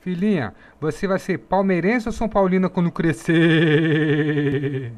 Filhinha, você vai ser palmeirense ou São Paulina quando crescer?